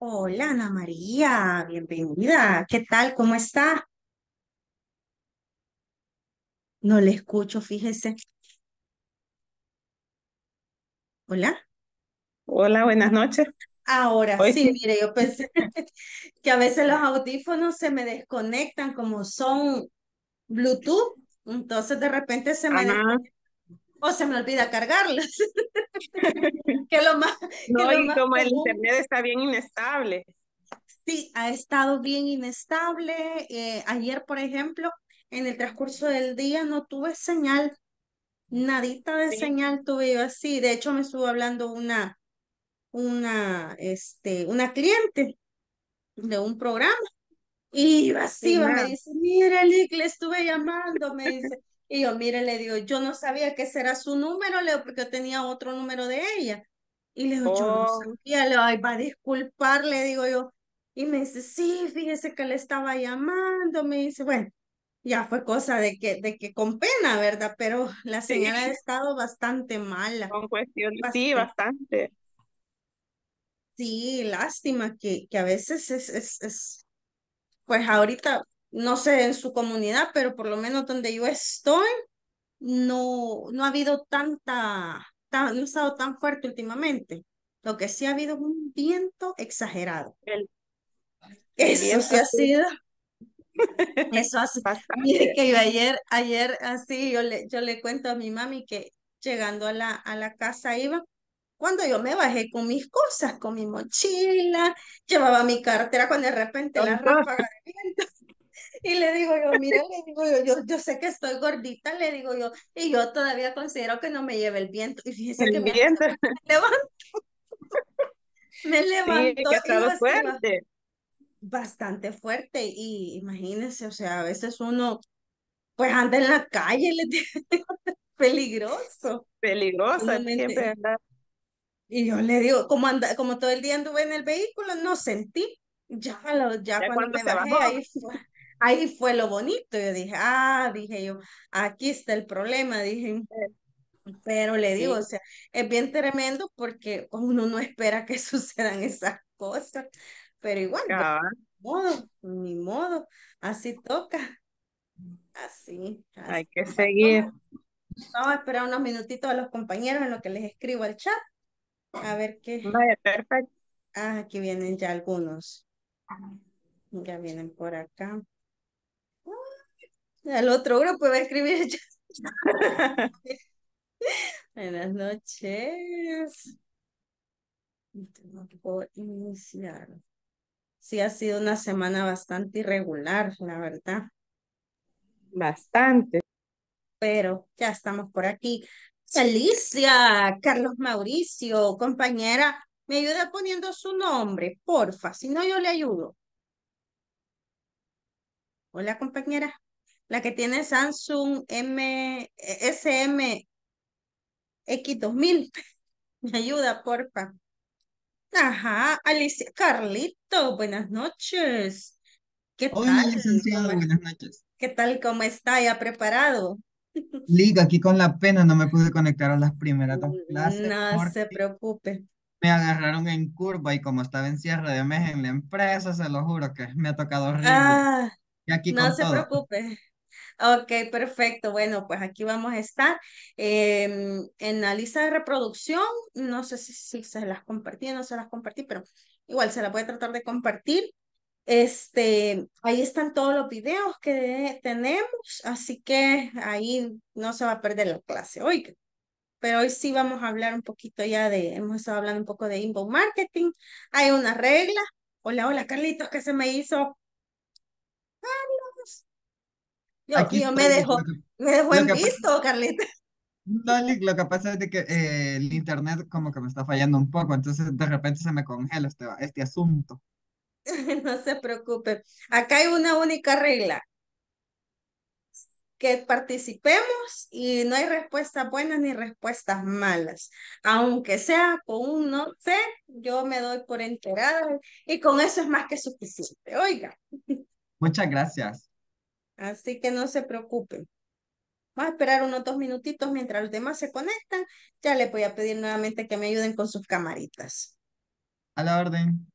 Hola Ana María, bienvenida. ¿Qué tal? ¿Cómo está? No le escucho, fíjese. Hola. Hola, buenas noches. Ahora sí, mire, yo pensé que a veces los audífonos se me desconectan como son Bluetooth, entonces de repente se me ah o se me olvida cargarlas. que lo más, no, y como el internet está bien inestable. Sí, ha estado bien inestable. Eh, ayer, por ejemplo, en el transcurso del día no tuve señal, nadita de señal tuve yo así. De hecho, me estuvo hablando una, una, este, una cliente de un programa. Y así me dice, mira, le estuve llamando, me dice, y yo, mire, le digo, yo no sabía que ese era su número, Leo, porque yo tenía otro número de ella. Y le digo, yo no oh. sabía, le ay, va a disculpar, le digo yo. Y me dice, sí, fíjese que le estaba llamando, me dice, bueno, ya fue cosa de que, de que con pena, ¿verdad? Pero la señora ha estado bastante mala. Con cuestión, sí, bastante. Sí, lástima que, que a veces es, es, es, pues ahorita no sé en su comunidad, pero por lo menos donde yo estoy, no, no ha habido tanta, tan, no ha estado tan fuerte últimamente. Lo que sí ha habido es un viento exagerado. eso sí ha sido. Eso hace. Mire que ayer, ayer así, yo le, yo le cuento a mi mami que llegando a la, a la casa iba, cuando yo me bajé con mis cosas, con mi mochila, llevaba mi cartera, cuando de repente la ráfaga de viento y le digo yo, mira, le digo yo, yo, sé que estoy gordita, le digo yo, y yo todavía considero que no me lleve el viento. Y fíjese que me levantó. Me levantó. Sí, fuerte. Bastante fuerte. Y imagínense, o sea, a veces uno, pues anda en la calle, le digo, peligroso. Peligroso, siempre Y yo le digo, como, anda, como todo el día anduve en el vehículo, no sentí. Ya, ya, cuando, me bajé, bajó. ahí ahí fue lo bonito. Yo dije, ah, dije yo, aquí está el problema, dije. Pero le digo, o sea, es bien tremendo porque uno no espera que sucedan esas cosas, pero igual, pues, ni modo, ni modo, así toca. Así. Hay que seguir. Vamos a esperar unos minutitos a los compañeros en lo que les escribo al chat. A ver qué. Ah, aquí vienen ya algunos. Ya vienen por acá. Al otro grupo va a escribir Buenas noches. Tengo puedo iniciar. Sí, ha sido una semana bastante irregular, la verdad. Bastante. Pero ya estamos por aquí. Alicia, Carlos Mauricio, compañera, me ayuda poniendo su nombre, porfa, si no yo le ayudo. Hola, compañera la que tiene Samsung M, eh, SMX2000. Me ayuda, porfa. Ajá, Alicia Carlito, buenas noches. ¿Qué Hola, tal? licenciado, buenas noches. ¿Qué tal? ¿Cómo está? ¿Ya preparado? Liga, aquí con la pena no me pude conectar a las primeras dos mm, clases. No se preocupe. Me agarraron en curva y como estaba en cierre de mes en la empresa, se lo juro que me ha tocado horrible. Ah, y aquí no se preocupe. Ok, perfecto. Bueno, pues aquí vamos a estar em, en la lista de reproducción. No sé si, se las compartí o no se las compartí, pero igual se la voy a tratar de compartir. Este, ahí están todos los videos que tenemos, así que ahí no se va a perder la clase hoy. Pero hoy sí vamos a hablar un poquito ya de, hemos estado hablando un poco de inbound marketing. Hay una regla. Hola, hola, Carlitos, que se me hizo. Yo, Aquí me dejo me en visto, Carlita. lo que pasa es de que eh, el internet como que me está fallando un poco, entonces de repente se me congela este, este asunto. no se preocupe. Acá hay una única regla. Que participemos y no hay respuestas buenas ni respuestas malas. Aunque sea con un no sé, yo me doy por enterada y con eso es más que suficiente. Oiga. Muchas gracias. Así que no se preocupen. Vamos a esperar unos dos minutitos mientras los demás se conectan. Ya les voy a pedir nuevamente que me ayuden con sus camaritas. A la orden.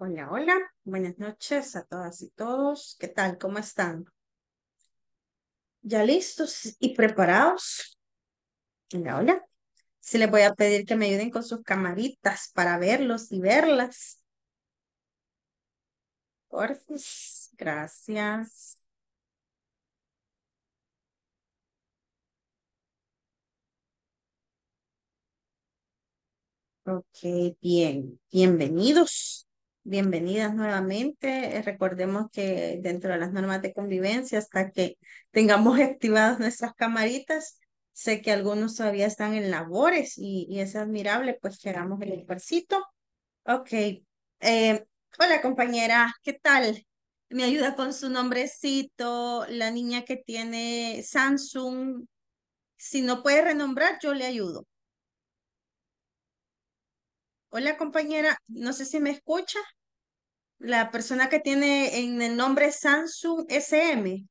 Hola, hola, buenas noches a todas y todos. ¿Qué tal? ¿Cómo están? ¿Ya listos y preparados? Hola, hola. Si les voy a pedir que me ayuden con sus camaritas para verlos y verlas. Porfis, gracias. Ok, bien. Bienvenidos bienvenidas nuevamente. Eh, recordemos que dentro de las normas de convivencia, hasta que tengamos activadas nuestras camaritas, sé que algunos todavía están en labores y, es admirable, pues que hagamos el esfuerzo. Ok. Eh, hola compañera, ¿qué tal? Me ayuda con su nombrecito, la niña que tiene Samsung. Si no puede renombrar, yo le ayudo. Hola compañera, no sé si me escucha. La persona que tiene en el nombre Samsung SM.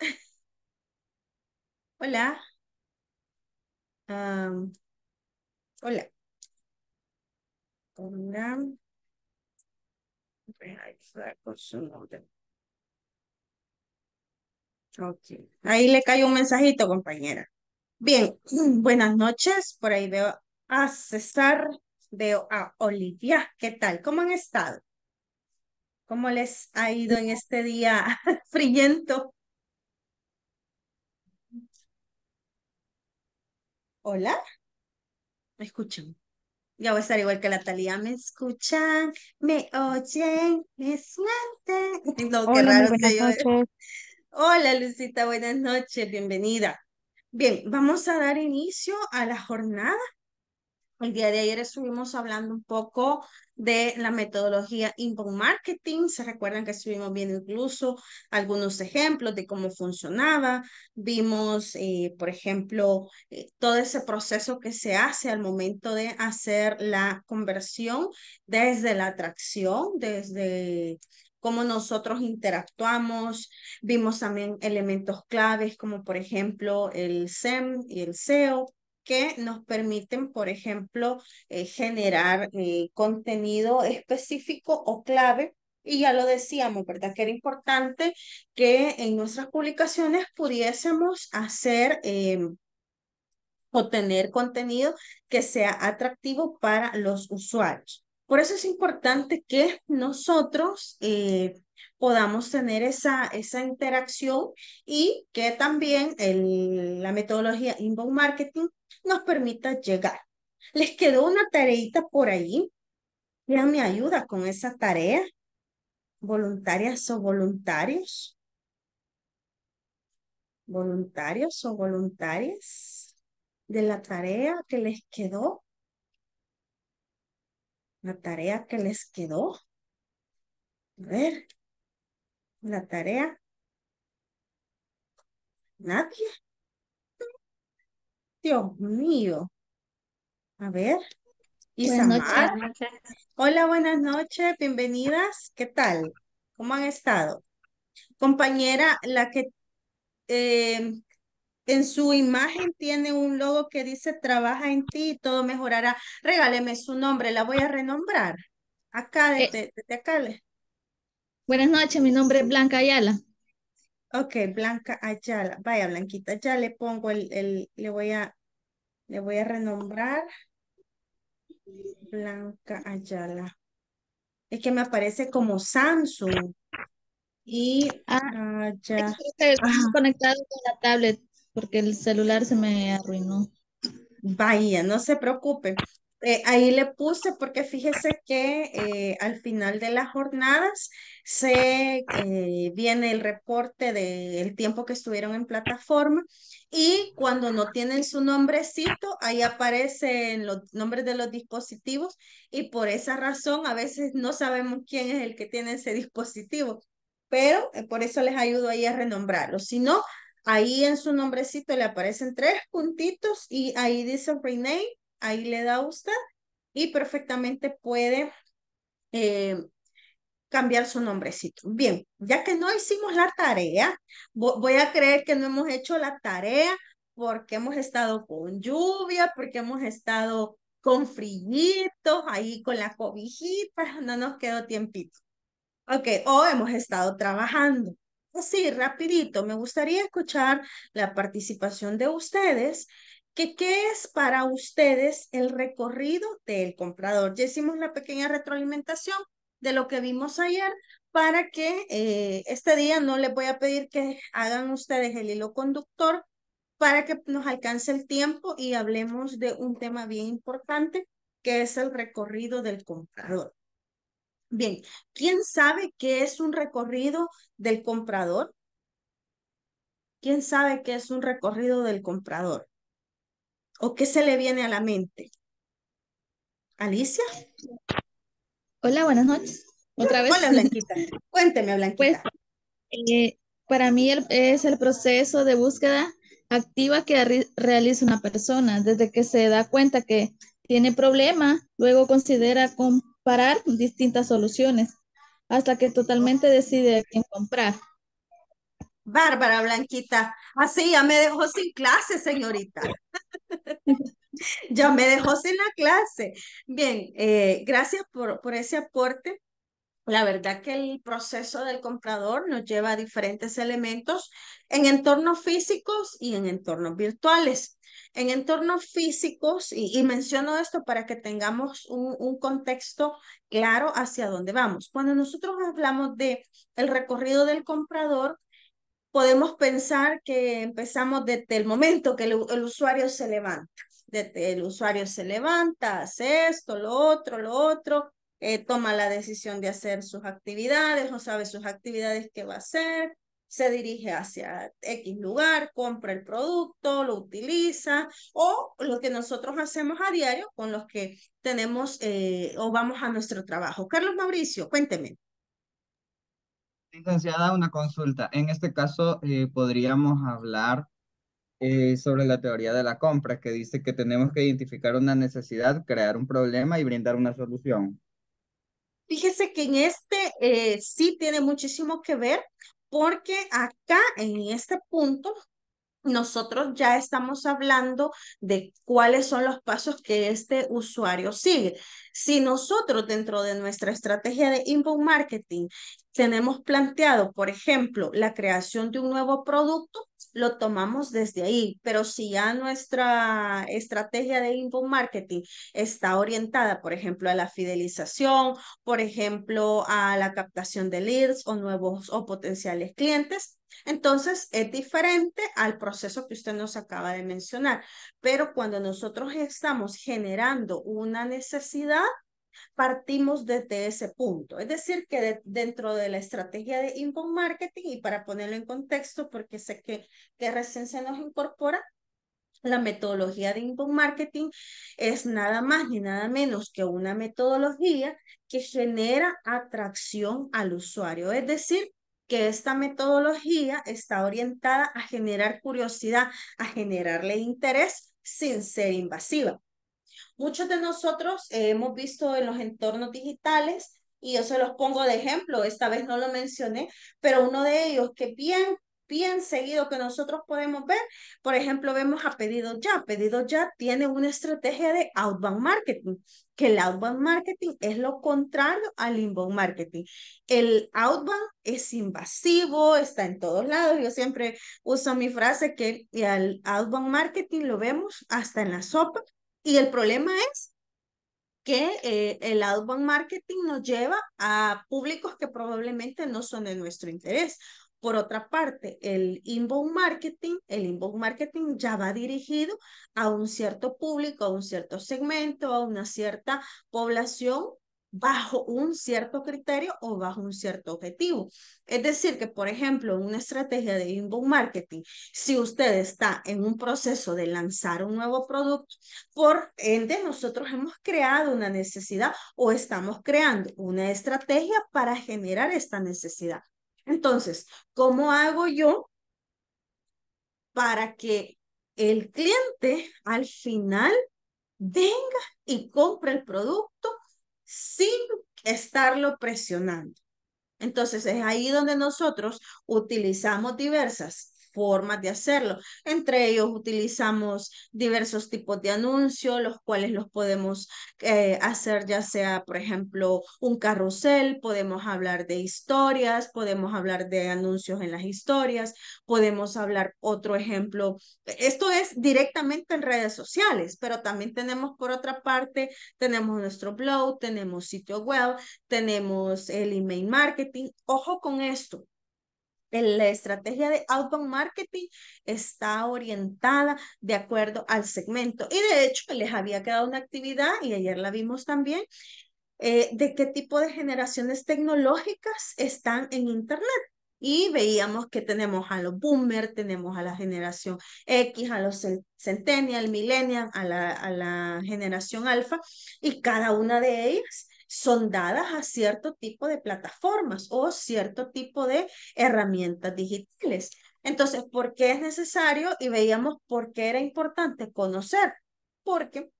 hola. hola. Hola. Okay. Ahí le cae un mensajito, compañera. Bien, buenas noches. Por ahí veo a César, veo a Olivia. ¿Qué tal? ¿Cómo han estado? ¿Cómo les ha ido en este día friento? Hola, ¿me escuchan? Ya voy a estar igual que la Talía. ¿Me escuchan? ¿Me oyen? ¿Me sienten? No, qué Hola, raro Hola, Lucita, buenas noches, bienvenida. Bien, vamos a dar inicio a la jornada el día de ayer estuvimos hablando un poco de la metodología inbound marketing. Se recuerdan que estuvimos viendo incluso algunos ejemplos de cómo funcionaba. Vimos, eh, por ejemplo, eh, todo ese proceso que se hace al momento de hacer la conversión desde la atracción, desde cómo nosotros interactuamos. Vimos también elementos claves como, por ejemplo, el SEM y el SEO que nos permiten, por ejemplo, eh, generar eh, contenido específico o clave. Y ya lo decíamos, ¿verdad? Que era importante que en nuestras publicaciones pudiésemos hacer eh, o tener contenido que sea atractivo para los usuarios. Por eso es importante que nosotros eh, podamos tener esa, esa interacción y que también la metodología inbound marketing nos permita llegar. Les quedó una tareita por ahí. ya me ayuda con esa tarea? ¿Voluntarias o voluntarios? ¿Voluntarios o voluntarias? De la tarea que les quedó la tarea que les quedó. A ver, la tarea. Nadie. Dios mío. A ver. Isamar. Hola, buenas noches, bienvenidas. ¿Qué tal? ¿Cómo han estado? Compañera, la que eh, en su imagen tiene un logo que dice trabaja en ti y todo mejorará. Regáleme su nombre, la voy a renombrar. Acá, eh, desde, acá. Buenas noches, mi nombre es Blanca Ayala. Ok, Blanca Ayala. Vaya, Blanquita, ya le pongo el, el le voy a, le voy a renombrar. Blanca Ayala. Es que me aparece como Samsung. Y ah, ya. Estoy conectado con la tablet porque el celular se me arruinó. Vaya, no se preocupe. Eh, ahí le puse porque fíjese que eh, al final de las jornadas se eh, viene el reporte del tiempo que estuvieron en plataforma y cuando no tienen su nombrecito, ahí aparecen los nombres de los dispositivos y por esa razón a veces no sabemos quién es el que tiene ese dispositivo, pero por eso les ayudo ahí a renombrarlo. Si no, Ahí en su nombrecito le aparecen tres puntitos y ahí dice rename, ahí le da usted y perfectamente puede eh, cambiar su nombrecito. Bien, ya que no hicimos la tarea, voy a creer que no hemos hecho la tarea porque hemos estado con lluvia, porque hemos estado con frillitos, ahí con la cobijita, no nos quedó tiempito. Ok, o hemos estado trabajando. Sí, rapidito, me gustaría escuchar la participación de ustedes. Que, ¿Qué es para ustedes el recorrido del comprador? Ya hicimos la pequeña retroalimentación de lo que vimos ayer para que eh, este día no les voy a pedir que hagan ustedes el hilo conductor para que nos alcance el tiempo y hablemos de un tema bien importante que es el recorrido del comprador. Bien, ¿quién sabe qué es un recorrido del comprador? ¿Quién sabe qué es un recorrido del comprador? ¿O qué se le viene a la mente? Alicia. Hola, buenas noches. Otra vez. Hola, Blanquita. Cuénteme, Blanquita. Pues, eh, para mí es el proceso de búsqueda activa que realiza una persona desde que se da cuenta que tiene problema, luego considera cómo... Parar distintas soluciones hasta que totalmente decide quién comprar. Bárbara Blanquita, así ya me dejó sin clase, señorita. ya me dejó sin la clase. Bien, eh, gracias por, por ese aporte. La verdad que el proceso del comprador nos lleva a diferentes elementos en entornos físicos y en entornos virtuales. En entornos físicos, y, menciono esto para que tengamos un, contexto claro hacia dónde vamos. Cuando nosotros hablamos de el recorrido del comprador, podemos pensar que empezamos desde el momento que el, usuario se levanta. Desde el usuario se levanta, hace esto, lo otro, lo otro, eh, toma la decisión de hacer sus actividades o sabe sus actividades que va a hacer, se dirige hacia X lugar, compra el producto, lo utiliza, o lo que nosotros hacemos a diario con los que tenemos eh, o vamos a nuestro trabajo. Carlos Mauricio, cuénteme. Licenciada, una consulta. En este caso, eh, podríamos hablar eh, sobre la teoría de la compra, que dice que tenemos que identificar una necesidad, crear un problema y brindar una solución. Fíjese que en este sí tiene muchísimo que ver porque acá en este punto nosotros ya estamos hablando de cuáles son los pasos que este usuario sigue. Si nosotros dentro de nuestra estrategia de inbound marketing tenemos planteado, por ejemplo, la creación de un nuevo producto, lo tomamos desde ahí. Pero si ya nuestra estrategia de inbound marketing está orientada, por ejemplo, a la fidelización, por ejemplo, a la captación de leads o nuevos o potenciales clientes, entonces es diferente al proceso que usted nos acaba de mencionar. Pero cuando nosotros estamos generando una necesidad, partimos desde ese punto. Es decir, que dentro de la estrategia de inbound marketing, y para ponerlo en contexto, porque sé que, que recién se nos incorpora, la metodología de inbound marketing es nada más ni nada menos que una metodología que genera atracción al usuario. Es decir, que esta metodología está orientada a generar curiosidad, a generarle interés sin ser invasiva. Muchos de nosotros hemos visto en los entornos digitales, y yo se los pongo de ejemplo, esta vez no lo mencioné, pero uno de ellos que bien, bien seguido que nosotros podemos ver, por ejemplo, vemos a Pedido Ya. Pedido Ya tiene una estrategia de outbound marketing, que el outbound marketing es lo contrario al inbound marketing. El outbound es invasivo, está en todos lados. Yo siempre uso mi frase que el outbound marketing lo vemos hasta en la sopa y el problema es que eh, el outbound marketing nos lleva a públicos que probablemente no son de nuestro interés. Por otra parte, el inbound marketing, el inbound marketing ya va dirigido a un cierto público, a un cierto segmento, a una cierta población bajo un cierto criterio o bajo un cierto objetivo. Es decir, que por ejemplo, una estrategia de inbound marketing, si usted está en un proceso de lanzar un nuevo producto, por ende nosotros hemos creado una necesidad o estamos creando una estrategia para generar esta necesidad. Entonces, ¿cómo hago yo para que el cliente al final venga y compre el producto sin estarlo presionando. Entonces es ahí donde nosotros utilizamos diversas formas de hacerlo. Entre ellos utilizamos diversos tipos de anuncios, los cuales los podemos eh, hacer ya sea, por ejemplo, un carrusel, podemos hablar de historias, podemos hablar de anuncios en las historias, podemos hablar otro ejemplo. Esto es directamente en redes sociales, pero también tenemos por otra parte, tenemos nuestro blog, tenemos sitio web, tenemos el email marketing. Ojo con esto, la estrategia de outbound marketing está orientada de acuerdo al segmento. Y de hecho, les había quedado una actividad, y ayer la vimos también, eh, de qué tipo de generaciones tecnológicas están en Internet. Y veíamos que tenemos a los boomers, tenemos a la generación X, a los centennial, millennial, a la, a la generación alfa, y cada una de ellas son dadas a cierto tipo de plataformas o cierto tipo de herramientas digitales. Entonces, ¿por qué es necesario? Y veíamos por qué era importante conocer, porque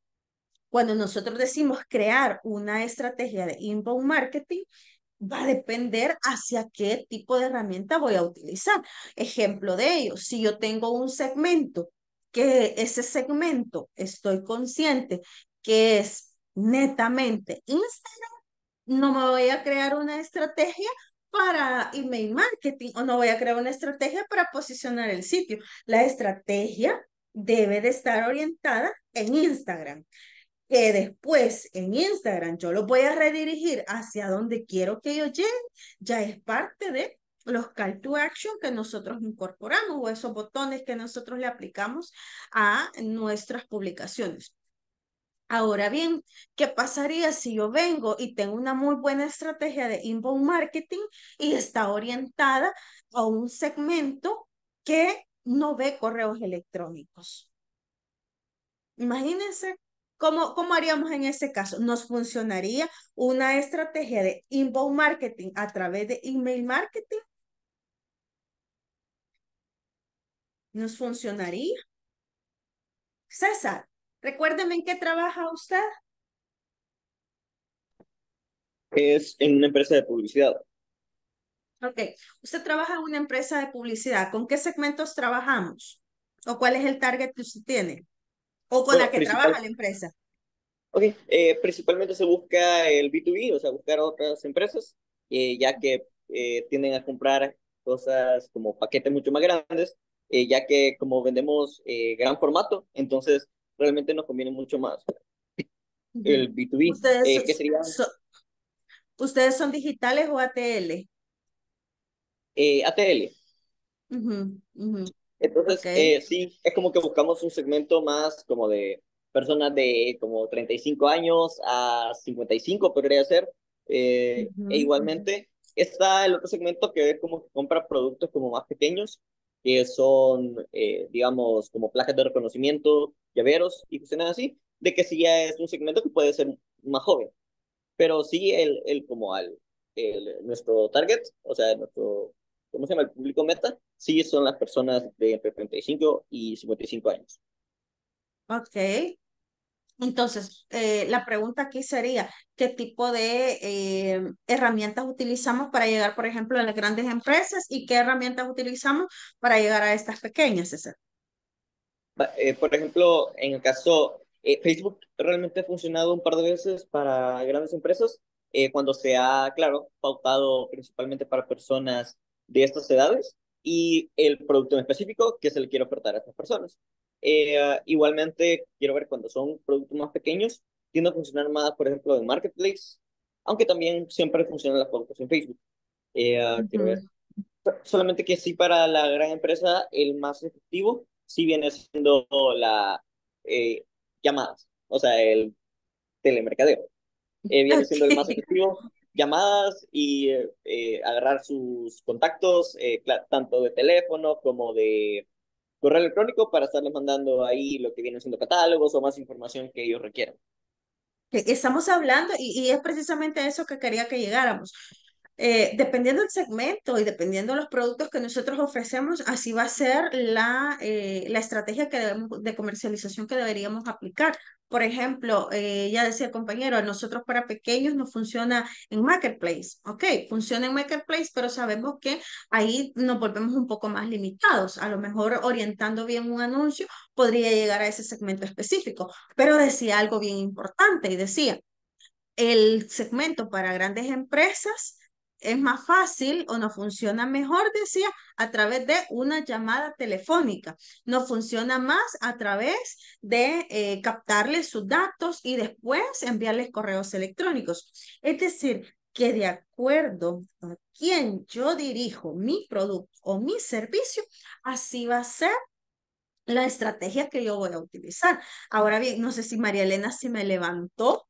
cuando nosotros decimos crear una estrategia de inbound marketing, va a depender hacia qué tipo de herramienta voy a utilizar. Ejemplo de ello, si yo tengo un segmento, que ese segmento estoy consciente que es netamente Instagram, no me voy a crear una estrategia para email marketing o no voy a crear una estrategia para posicionar el sitio. La estrategia debe de estar orientada en Instagram. Que después en Instagram yo lo voy a redirigir hacia donde quiero que yo lleguen, ya es parte de los call to action que nosotros incorporamos o esos botones que nosotros le aplicamos a nuestras publicaciones. Ahora bien, ¿qué pasaría si yo vengo y tengo una muy buena estrategia de inbound marketing y está orientada a un segmento que no ve correos electrónicos? Imagínense cómo, cómo haríamos en ese caso. Nos funcionaría una estrategia de inbound marketing a través de email marketing. Nos funcionaría. César, Recuérdeme en qué trabaja usted. Es en una empresa de publicidad. Ok, usted trabaja en una empresa de publicidad. ¿Con qué segmentos trabajamos? ¿O cuál es el target que usted tiene? ¿O con la que trabaja la empresa? Ok, eh, principalmente se busca el B2B, o sea, buscar otras empresas, eh, ya que eh, tienden a comprar cosas como paquetes mucho más grandes, ya que como vendemos gran formato, entonces realmente nos conviene mucho más el B2B. Eh, ¿Ustedes, son digitales o ATL? Eh, ATL. Entonces, eh, sí, es como que buscamos un segmento más como de personas de como 35 años a 55, podría ser. E igualmente está el otro segmento que es como que compra productos como más pequeños, que son, eh, digamos, como placas de reconocimiento, llaveros y cosas así, de que sí ya es un segmento que puede ser más joven. Pero sí, el, el como al, nuestro target, o sea, nuestro, ¿cómo se llama? El público meta, sí son las personas de entre 35 y 55 años. Ok. Entonces, eh, la pregunta aquí sería, ¿qué tipo de eh, herramientas utilizamos para llegar, por ejemplo, a las grandes empresas y qué herramientas utilizamos para llegar a estas pequeñas, eh, por ejemplo, en el caso, de Facebook realmente ha funcionado un par de veces para grandes empresas cuando se ha, claro, pautado principalmente para personas de estas edades y el producto en específico que se le quiere ofertar a estas personas. Eh, igualmente, quiero ver cuando son productos más pequeños, tiende a funcionar más, por ejemplo, en Marketplace, aunque también siempre funcionan las pautas en Facebook. Eh, quiero ver. Solamente que sí, para la gran empresa, el más efectivo sí viene siendo la eh, llamadas, o sea, el telemercadeo. viene siendo el más efectivo, llamadas y agarrar sus contactos, tanto de teléfono como de correo electrónico para estarles mandando ahí lo que viene siendo catálogos o más información que ellos requieran. Estamos hablando y, es precisamente eso que quería que llegáramos. Eh, dependiendo del segmento y dependiendo de los productos que nosotros ofrecemos, así va a ser la, eh, la estrategia de comercialización que deberíamos aplicar. Por ejemplo, ya eh, decía el compañero, a nosotros para pequeños no funciona en Marketplace. Ok, funciona en Marketplace, pero sabemos que ahí nos volvemos un poco más limitados. A lo mejor orientando bien un anuncio podría llegar a ese segmento específico. Pero decía algo bien importante y decía, el segmento para grandes empresas es más fácil o nos funciona mejor, decía, a través de una llamada telefónica. Nos funciona más a través de eh, captarles sus datos y después enviarles correos electrónicos. Es decir, que de acuerdo a quién yo dirijo mi producto o mi servicio, así va a ser la estrategia que yo voy a utilizar. Ahora bien, no sé si María Elena si me levantó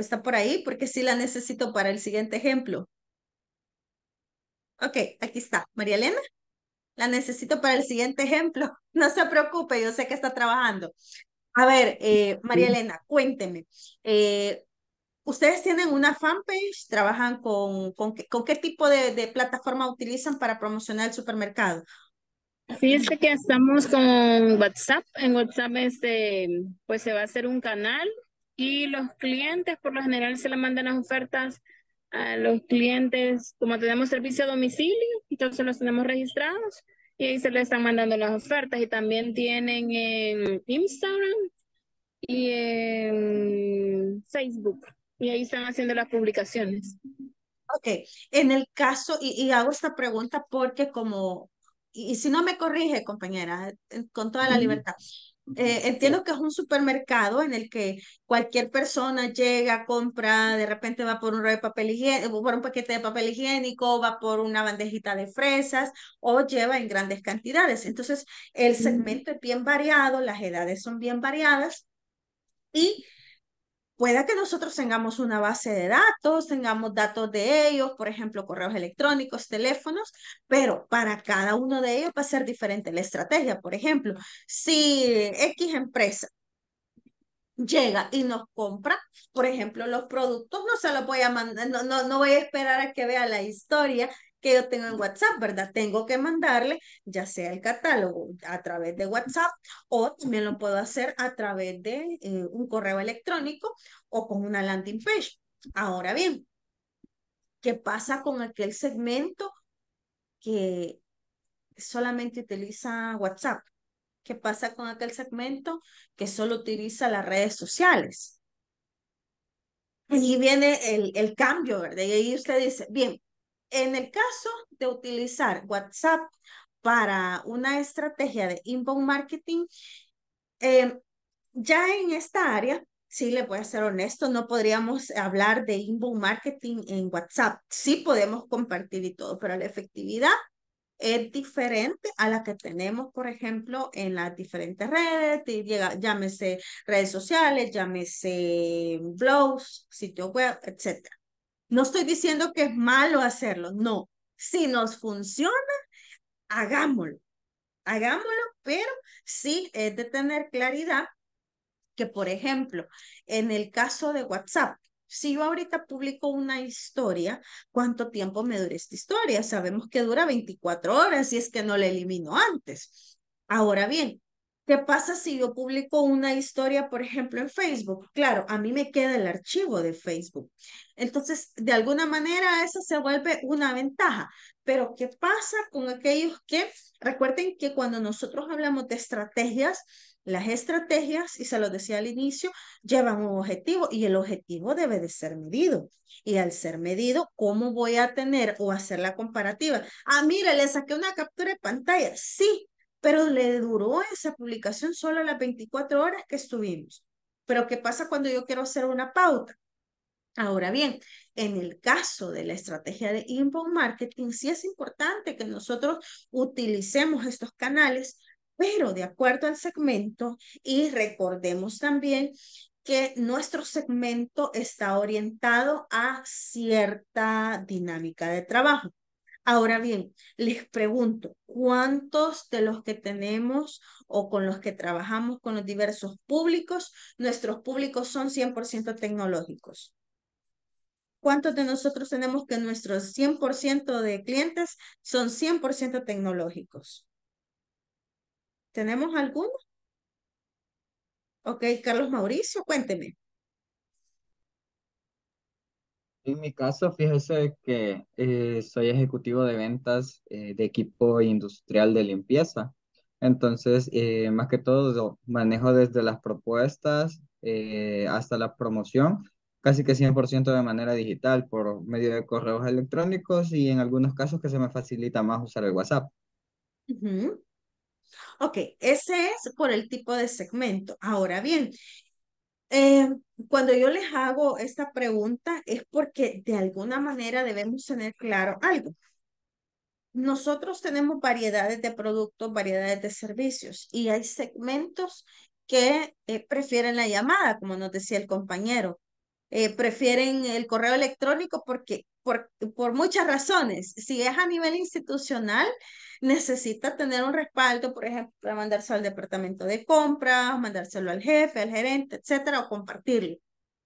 está por ahí porque sí la necesito para el siguiente ejemplo. Ok, aquí está. María Elena, la necesito para el siguiente ejemplo. No se preocupe, yo sé que está trabajando. A ver, eh, María Elena, cuénteme. Eh, ¿Ustedes tienen una fanpage? ¿Trabajan con, con, qué, tipo de, plataforma utilizan para promocionar el supermercado? Fíjense que estamos con WhatsApp. En WhatsApp este, pues se va a hacer un canal y los clientes, por lo general, se le mandan las ofertas a los clientes, como tenemos servicio a domicilio, entonces los tenemos registrados y ahí se les están mandando las ofertas y también tienen en Instagram y en Facebook y ahí están haciendo las publicaciones. Ok, en el caso, y, hago esta pregunta porque como, y, y, si no me corrige, compañera, eh, con toda la libertad, eh, entiendo que es un supermercado en el que cualquier persona llega, compra, de repente va por un rollo de papel higiénico, eh, por un paquete de papel higiénico, va por una bandejita de fresas o lleva en grandes cantidades. Entonces, el segmento es bien variado, las edades son bien variadas y Puede que nosotros tengamos una base de datos, tengamos datos de ellos, por ejemplo, correos electrónicos, teléfonos, pero para cada uno de ellos va a ser diferente la estrategia. Por ejemplo, si X empresa llega y nos compra, por ejemplo, los productos, no se los voy a mandar, no, no voy a esperar a que vea la historia que yo tengo en WhatsApp, ¿verdad? Tengo que mandarle ya sea el catálogo a través de WhatsApp o también lo puedo hacer a través de eh, un correo electrónico o con una landing page. Ahora bien, ¿qué pasa con aquel segmento que solamente utiliza WhatsApp? ¿Qué pasa con aquel segmento que solo utiliza las redes sociales? Y viene el, el cambio, ¿verdad? Y ahí usted dice, bien, en el caso de utilizar WhatsApp para una estrategia de inbound marketing, eh, ya en esta área, sí le voy a ser honesto, no podríamos hablar de inbound marketing en WhatsApp. Sí podemos compartir y todo, pero la efectividad es diferente a la que tenemos, por ejemplo, en las diferentes redes, llámese redes sociales, llámese blogs, sitio web, etc. No estoy diciendo que es malo hacerlo, no. Si nos funciona, hagámoslo. Hagámoslo, pero sí es de tener claridad que, por ejemplo, en el caso de WhatsApp, si yo ahorita publico una historia, ¿cuánto tiempo me dura esta historia? Sabemos que dura 24 horas si es que no la elimino antes. Ahora bien, ¿Qué pasa si yo publico una historia, por ejemplo, en Facebook? Claro, a mí me queda el archivo de Facebook. Entonces, de alguna manera, eso se vuelve una ventaja. Pero, ¿qué pasa con aquellos que, recuerden que cuando nosotros hablamos de estrategias, las estrategias, y se lo decía al inicio, llevan un objetivo y el objetivo debe de ser medido. Y al ser medido, ¿cómo voy a tener o hacer la comparativa? Ah, mira, le saqué una captura de pantalla. Sí, pero le duró esa publicación solo las 24 horas que estuvimos. Pero ¿qué pasa cuando yo quiero hacer una pauta? Ahora bien, en el caso de la estrategia de inbound marketing, sí es importante que nosotros utilicemos estos canales, pero de acuerdo al segmento y recordemos también que nuestro segmento está orientado a cierta dinámica de trabajo. Ahora bien, les pregunto, ¿cuántos de los que tenemos o con los que trabajamos con los diversos públicos, nuestros públicos son 100% tecnológicos? ¿Cuántos de nosotros tenemos que nuestros 100% de clientes son 100% tecnológicos? ¿Tenemos alguno? Ok, Carlos Mauricio, cuénteme. En mi caso, fíjese que eh, soy ejecutivo de ventas eh, de equipo industrial de limpieza. Entonces, eh, más que todo, manejo desde las propuestas hasta la promoción, casi que 100% de manera digital, por medio de correos electrónicos y en algunos casos que se me facilita más usar el WhatsApp. Ok, ese es por el tipo de segmento. Ahora bien, eh, cuando yo les hago esta pregunta es porque de alguna manera debemos tener claro algo. Nosotros tenemos variedades de productos, variedades de servicios y hay segmentos que eh, prefieren la llamada, como nos decía el compañero. Eh, prefieren el correo electrónico porque por, muchas razones. Si es a nivel institucional, necesita tener un respaldo, por ejemplo, para mandárselo al departamento de compras, mandárselo al jefe, al gerente, etcétera, o compartirlo.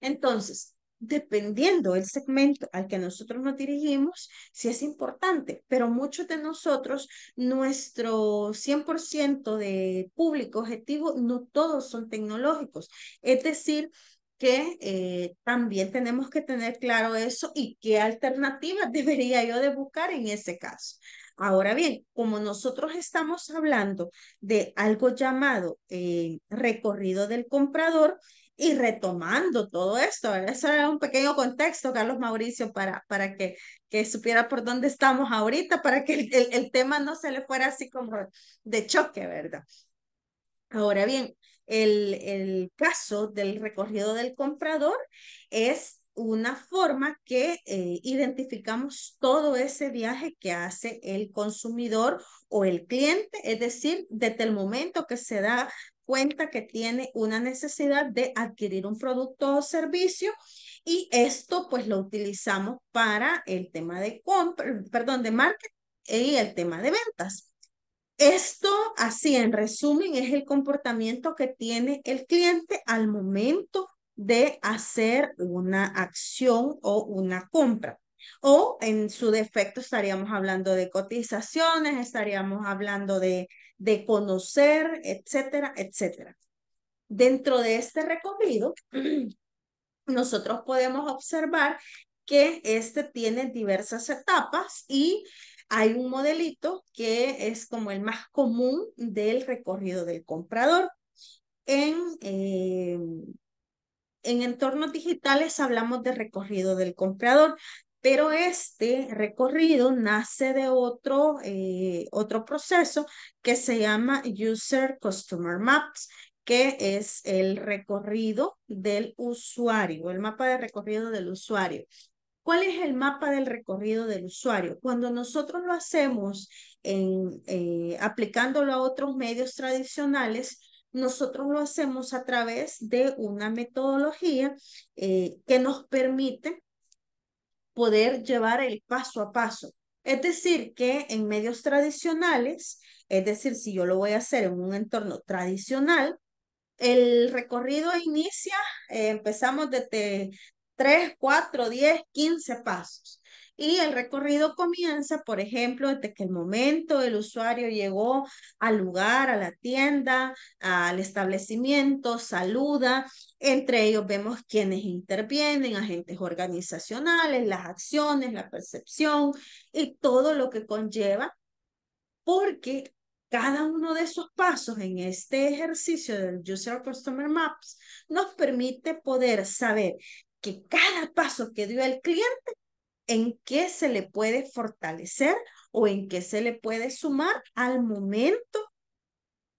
Entonces, dependiendo del segmento al que nosotros nos dirigimos, si es importante, pero muchos de nosotros, nuestro 100% de público objetivo, no todos son tecnológicos. Es decir, que eh, también tenemos que tener claro eso y qué alternativas debería yo de buscar en ese caso. Ahora bien, como nosotros estamos hablando de algo llamado eh, recorrido del comprador y retomando todo esto, eso era un pequeño contexto, Carlos Mauricio, para, para que, que supiera por dónde estamos ahorita, para que el, el tema no se le fuera así como de choque, ¿verdad? Ahora bien, el, el caso del recorrido del comprador es una forma que eh, identificamos todo ese viaje que hace el consumidor o el cliente, es decir, desde el momento que se da cuenta que tiene una necesidad de adquirir un producto o servicio y esto pues lo utilizamos para el tema de compra, perdón, de marketing y el tema de ventas. Esto, así en resumen, es el comportamiento que tiene el cliente al momento de hacer una acción o una compra. O en su defecto estaríamos hablando de cotizaciones, estaríamos hablando de, de conocer, etcétera, etcétera. Dentro de este recorrido, nosotros podemos observar que este tiene diversas etapas y hay un modelito que es como el más común del recorrido del comprador. En, eh, en entornos digitales hablamos de recorrido del comprador, pero este recorrido nace de otro, eh, otro proceso que se llama User Customer Maps, que es el recorrido del usuario, el mapa de recorrido del usuario. ¿Cuál es el mapa del recorrido del usuario? Cuando nosotros lo hacemos en, eh, aplicándolo a otros medios tradicionales, nosotros lo hacemos a través de una metodología eh, que nos permite poder llevar el paso a paso. Es decir, que en medios tradicionales, es decir, si yo lo voy a hacer en un entorno tradicional, el recorrido inicia, eh, empezamos desde tres, 4, 10, 15 pasos. Y el recorrido comienza, por ejemplo, desde que el momento el usuario llegó al lugar, a la tienda, al establecimiento, saluda. Entre ellos vemos quienes intervienen, agentes organizacionales, las acciones, la percepción y todo lo que conlleva, porque cada uno de esos pasos en este ejercicio del User Customer Maps nos permite poder saber que cada paso que dio el cliente, en qué se le puede fortalecer o en qué se le puede sumar al momento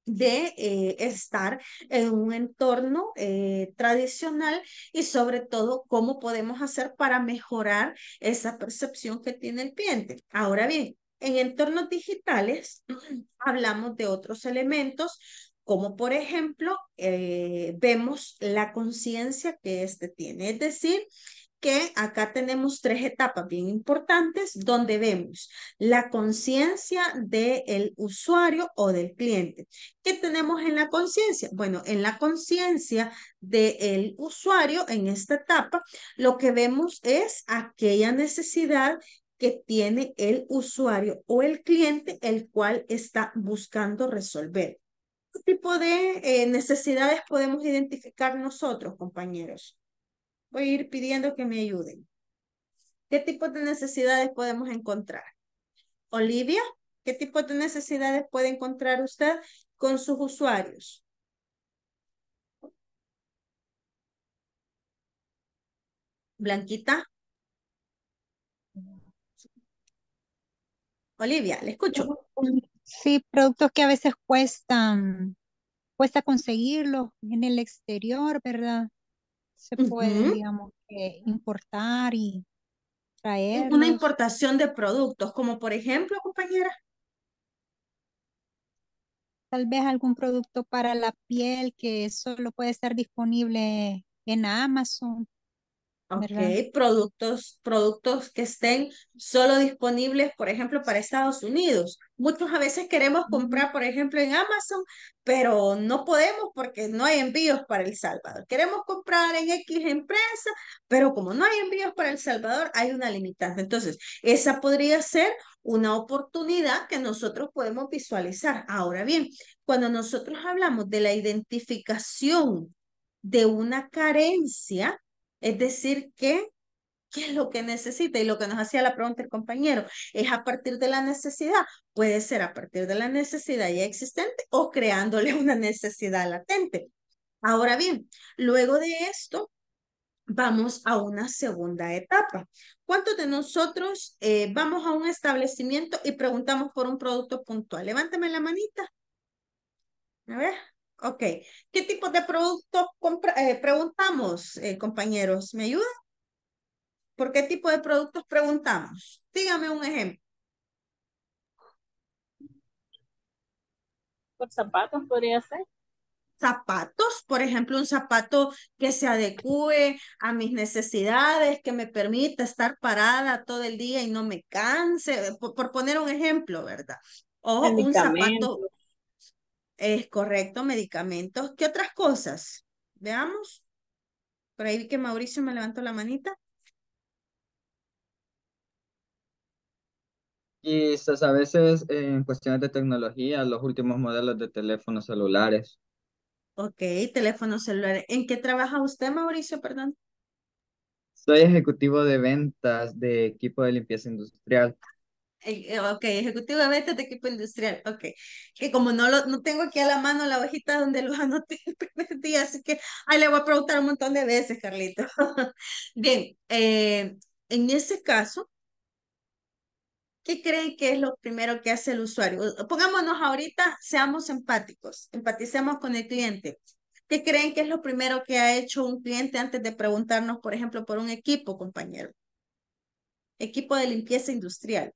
de eh, estar en un entorno eh, tradicional y sobre todo cómo podemos hacer para mejorar esa percepción que tiene el cliente. Ahora bien, en entornos digitales hablamos de otros elementos como por ejemplo eh, vemos la conciencia que éste tiene. Es decir, que acá tenemos tres etapas bien importantes donde vemos la conciencia del usuario o del cliente. ¿Qué tenemos en la conciencia? Bueno, en la conciencia del usuario en esta etapa, lo que vemos es aquella necesidad que tiene el usuario o el cliente, el cual está buscando resolver. ¿Qué este tipo de eh, necesidades podemos identificar nosotros, compañeros? Voy a ir pidiendo que me ayuden. ¿Qué tipo de necesidades podemos encontrar? Olivia, ¿qué tipo de necesidades puede encontrar usted con sus usuarios? Blanquita. Olivia, le escucho. Sí, productos que a veces cuestan, cuesta conseguirlos en el exterior, ¿verdad? Se puede, digamos, eh, importar y traer. Una importación de productos, como por ejemplo, compañera. Tal vez algún producto para la piel que solo puede estar disponible en Amazon. Ok, productos, productos que estén solo disponibles, por ejemplo, para Estados Unidos Muchos a veces queremos comprar, por ejemplo, en Amazon, pero no podemos porque no hay envíos para El Salvador. Queremos comprar en X empresa, pero como no hay envíos para El Salvador, hay una limitante. Entonces, esa podría ser una oportunidad que nosotros podemos visualizar. Ahora bien, cuando nosotros hablamos de la identificación de una carencia, es decir, que qué es lo que necesita. Y lo que nos hacía la pregunta el compañero, ¿es a partir de la necesidad? Puede ser a partir de la necesidad ya existente o creándole una necesidad latente. Ahora bien, luego de esto, vamos a una segunda etapa. ¿Cuántos de nosotros eh, vamos a un establecimiento y preguntamos por un producto puntual? Levántame la manita. A ver, ok. ¿Qué tipo de producto eh, preguntamos, eh, compañeros? ¿Me ayudan? ¿Por qué tipo de productos preguntamos? Dígame un ejemplo. Por zapatos podría ser. Zapatos, por ejemplo, un zapato que se adecue a mis necesidades, que me permita estar parada todo el día y no me canse, por, poner un ejemplo, ¿verdad? O un zapato. Es correcto, medicamentos. ¿Qué otras cosas? Veamos. Por ahí vi que Mauricio me levantó la manita. Quizás a veces en cuestiones de tecnología, los últimos modelos de teléfonos celulares. Ok, teléfonos celulares. ¿En qué trabaja usted, Mauricio? Perdón. Soy ejecutivo de ventas de equipo de limpieza industrial. Eh, eh, ok, ejecutivo de ventas de equipo industrial. Ok, que como no, lo, no tengo aquí a la mano la hojita donde lo anoté el primer día, así que ahí le voy a preguntar un montón de veces, Carlito. Bien, eh, en ese caso, ¿qué creen que es lo primero que hace el usuario? Pongámonos ahorita, seamos empáticos, empaticemos con el cliente. ¿Qué creen que es lo primero que ha hecho un cliente antes de preguntarnos, por ejemplo, por un equipo, compañero? Equipo de limpieza industrial.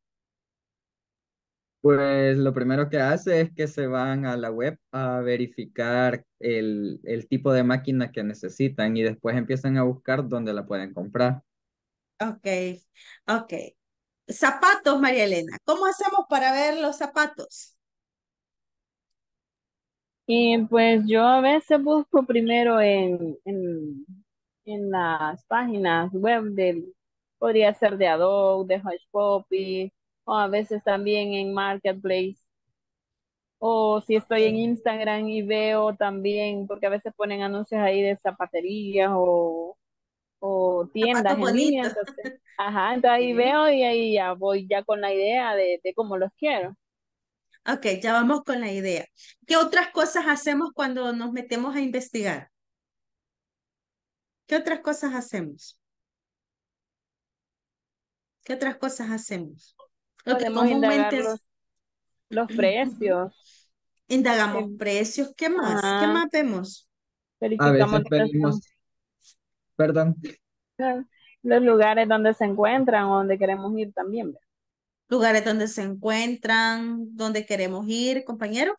Pues lo primero que hace es que se van a la web a verificar el, tipo de máquina que necesitan y después empiezan a buscar dónde la pueden comprar. Ok, ok. Zapatos, María Elena. ¿Cómo hacemos para ver los zapatos? Y pues yo a veces busco primero en, en, en las páginas web del, podría ser de Adobe, de Hush Poppy, o a veces también en Marketplace. O si estoy en Instagram y veo también, porque a veces ponen anuncios ahí de zapaterías o o tiendas en línea, ajá, entonces ahí veo y ahí ya voy ya con la idea de, cómo los quiero. Ok, ya vamos con la idea. ¿Qué otras cosas hacemos cuando nos metemos a investigar? ¿Qué otras cosas hacemos? ¿Qué otras cosas hacemos? Lo que los, los, precios. Indagamos precios. ¿Qué más? ¿Qué más vemos? A veces perdón. Ah, los lugares donde se encuentran o donde queremos ir también. Lugares donde se encuentran, donde queremos ir, compañero.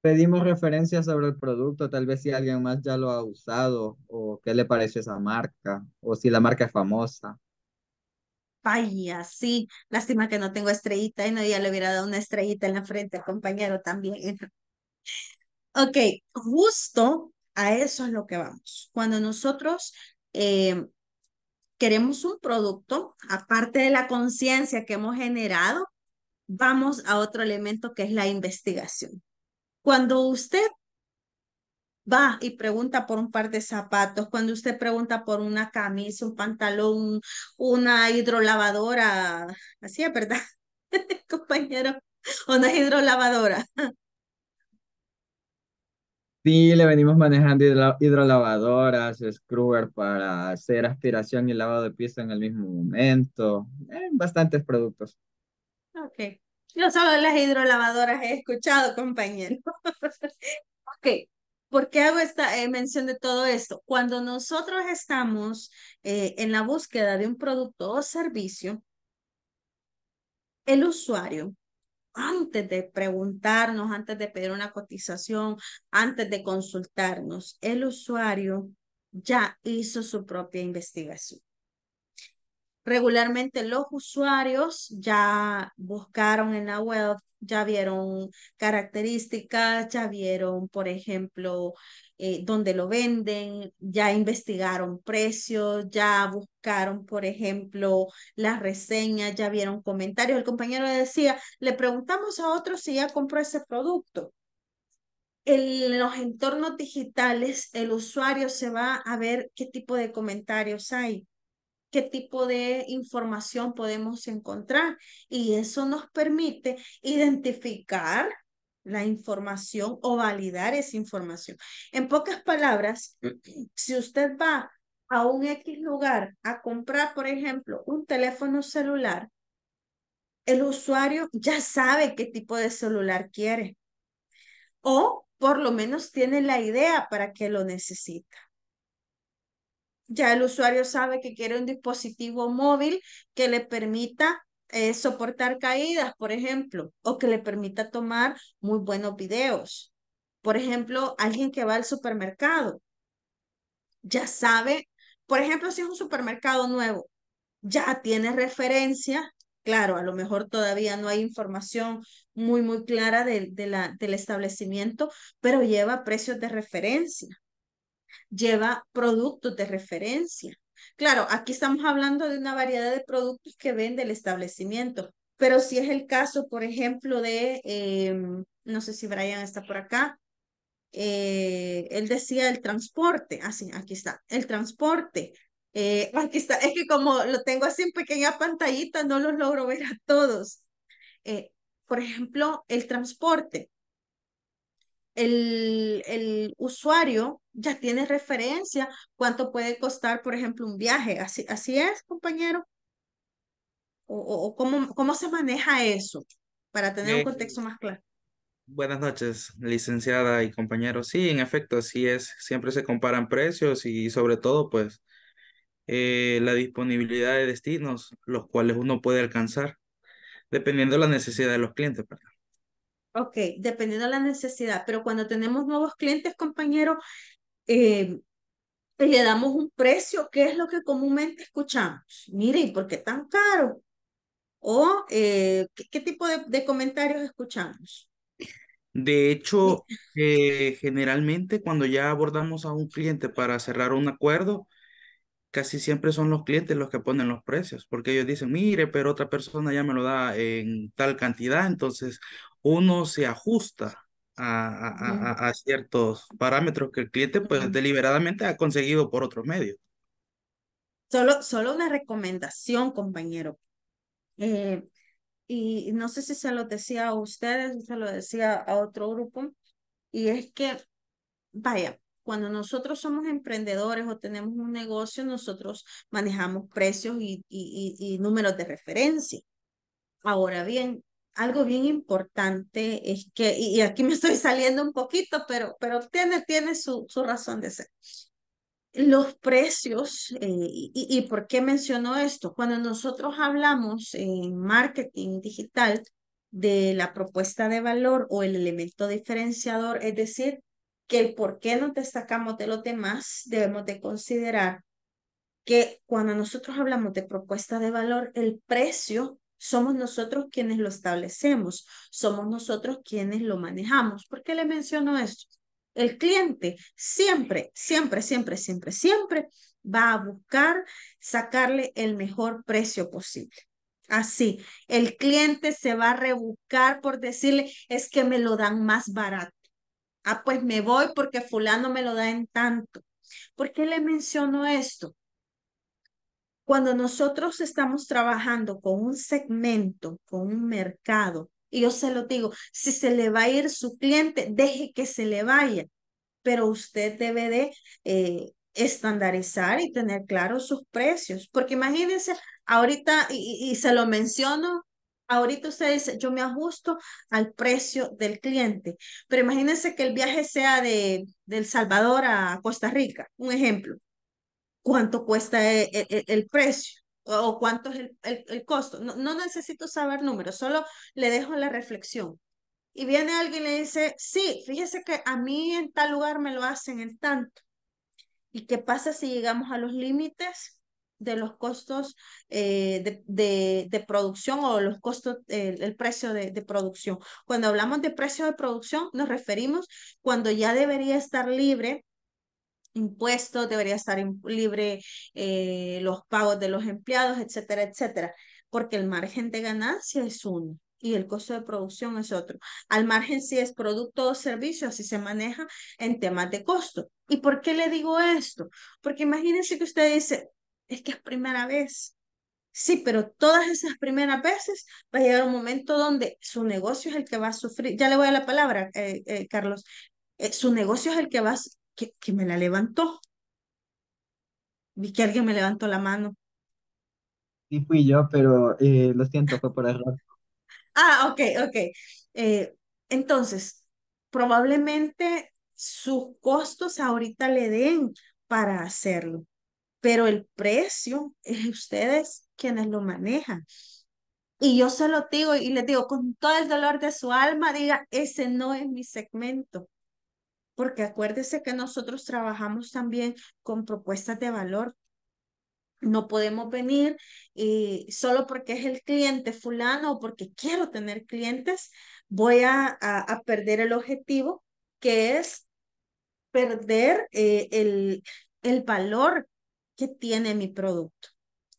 Pedimos referencias sobre el producto, tal vez si alguien más ya lo ha usado o qué le parece esa marca o si la marca es famosa. Vaya, sí, lástima que no tengo estrellita y no ya le hubiera dado una estrellita en la frente al compañero también. Ok, justo a eso es lo que vamos. Cuando nosotros eh, queremos un producto, aparte de la conciencia que hemos generado, vamos a otro elemento que es la investigación. Cuando usted va y pregunta por un par de zapatos, cuando usted pregunta por una camisa, un pantalón, una hidrolavadora, así es, ¿verdad? Compañero, una hidrolavadora, Sí, le venimos manejando hidrolavadoras, scrubber para hacer aspiración y lavado de pieza en el mismo momento. Eh, bastantes productos. Ok. Yo solo las hidrolavadoras he escuchado, compañero. Ok. ¿Por qué hago esta eh, mención de todo esto? Cuando nosotros estamos eh, en la búsqueda de un producto o servicio, el usuario antes de preguntarnos, antes de pedir una cotización, antes de consultarnos. El usuario ya hizo su propia investigación. Regularmente los usuarios ya buscaron en la web, ya vieron características, ya vieron, por ejemplo, eh, dónde lo venden, ya investigaron precios, ya buscaron, por ejemplo, las reseñas, ya vieron comentarios. El compañero decía, le preguntamos a otro si ya compró ese producto. En los entornos digitales, el usuario se va a ver qué tipo de comentarios hay qué tipo de información podemos encontrar. Y eso nos permite identificar la información o validar esa información. En pocas palabras, mm. si usted va a un X lugar a comprar, por ejemplo, un teléfono celular, el usuario ya sabe qué tipo de celular quiere o por lo menos tiene la idea para que lo necesita ya el usuario sabe que quiere un dispositivo móvil que le permita eh, soportar caídas, por ejemplo, o que le permita tomar muy buenos videos. Por ejemplo, alguien que va al supermercado ya sabe, por ejemplo, si es un supermercado nuevo, ya tiene referencia. Claro, a lo mejor todavía no hay información muy, muy clara del establecimiento, pero lleva precios de referencia lleva productos de referencia. Claro, aquí estamos hablando de una variedad de productos que vende el establecimiento, pero si es el caso, por ejemplo, de, em, no sé si Brian está por acá, eh, él decía el transporte, así, ah, aquí está, el transporte. Eh, aquí está, es que como lo tengo así en pequeña pantallita, no los logro ver a todos. Eh, por ejemplo, el transporte el, el, usuario ya tiene referencia cuánto puede costar, por ejemplo, un viaje. Así, así es, compañero. O, cómo, cómo se maneja eso para tener un contexto más claro. Buenas noches, licenciada y compañero. Sí, en efecto, así es. Siempre se comparan precios y sobre todo, pues, eh, la disponibilidad de destinos, los cuales uno puede alcanzar, dependiendo de la necesidad de los clientes. ¿verdad? Ok, dependiendo de la necesidad, pero cuando tenemos nuevos clientes, compañero, eh, le damos un precio, ¿Qué es lo que comúnmente escuchamos. Miren, ¿por qué tan caro? ¿O eh, ¿qué, tipo de, comentarios escuchamos? De hecho, eh, generalmente cuando ya abordamos a un cliente para cerrar un acuerdo, casi siempre son los clientes los que ponen los precios, porque ellos dicen, mire, pero otra persona ya me lo da en tal cantidad, entonces uno se ajusta a, a, a, a ciertos parámetros que el cliente pues deliberadamente ha conseguido por otros medios. Solo, solo una recomendación, compañero. Eh, y no sé si se lo decía a ustedes, se lo decía a otro grupo, y es que, vaya, cuando nosotros somos emprendedores o tenemos un negocio, nosotros manejamos precios y, números de referencia. Ahora bien, algo bien importante es que, y aquí me estoy saliendo un poquito, pero, pero tiene, tiene su, su razón de ser. Los precios, eh, y, y, por qué menciono esto, cuando nosotros hablamos en marketing digital de la propuesta de valor o el elemento diferenciador, es decir, que el por qué te destacamos de los demás, debemos de considerar que cuando nosotros hablamos de propuesta de valor, el precio somos nosotros quienes lo establecemos, somos nosotros quienes lo manejamos. ¿Por qué le menciono esto? El cliente siempre, siempre, siempre, siempre, siempre va a buscar sacarle el mejor precio posible. Así, el cliente se va a rebuscar por decirle, es que me lo dan más barato. Ah, pues me voy porque fulano me lo da en tanto. ¿Por qué le menciono esto? Cuando nosotros estamos trabajando con un segmento, con un mercado, y yo se lo digo, si se le va a ir su cliente, deje que se le vaya, pero usted debe de eh, estandarizar y tener claros sus precios, porque imagínense, ahorita, y se lo menciono, Ahorita usted dice, yo me ajusto al precio del cliente, pero imagínense que el viaje sea de, El Salvador a Costa Rica, un ejemplo. ¿Cuánto cuesta e, e, e, el, precio? ¿O cuánto es el, costo? No, no, necesito saber números, solo le dejo la reflexión. Y viene alguien y le dice, sí, fíjese que a mí en tal lugar me lo hacen en tanto. ¿Y qué pasa si llegamos a los límites? de los costos eh, de, producción o los costos, el, precio de, producción. Cuando hablamos de precio de producción, nos referimos cuando ya debería estar libre impuestos, debería estar libre eh, los pagos de los empleados, etcétera, etcétera, porque el margen de ganancia es uno y el costo de producción es otro. Al margen si es producto o servicio, así se maneja en temas de costo. ¿Y por qué le digo esto? Porque imagínense que usted dice, es que es primera vez. Sí, pero todas esas primeras veces va a llegar un momento donde su negocio es el que va a sufrir. Ya le voy a la palabra, eh, eh, Carlos. Eh, su negocio es el que va que, que me la levantó. Vi que alguien me levantó la mano. Sí, fui yo, pero lo siento, fue por error. Ah, ok, ok. entonces, probablemente sus costos ahorita le den para hacerlo pero el precio es ustedes quienes lo manejan. Y yo se lo digo y les digo con todo el dolor de su alma, diga, ese no es mi segmento. Porque acuérdese que nosotros trabajamos también con propuestas de valor. No podemos venir y eh, solo porque es el cliente fulano o porque quiero tener clientes, voy a, perder el objetivo que es perder eh, el, el valor tiene mi producto.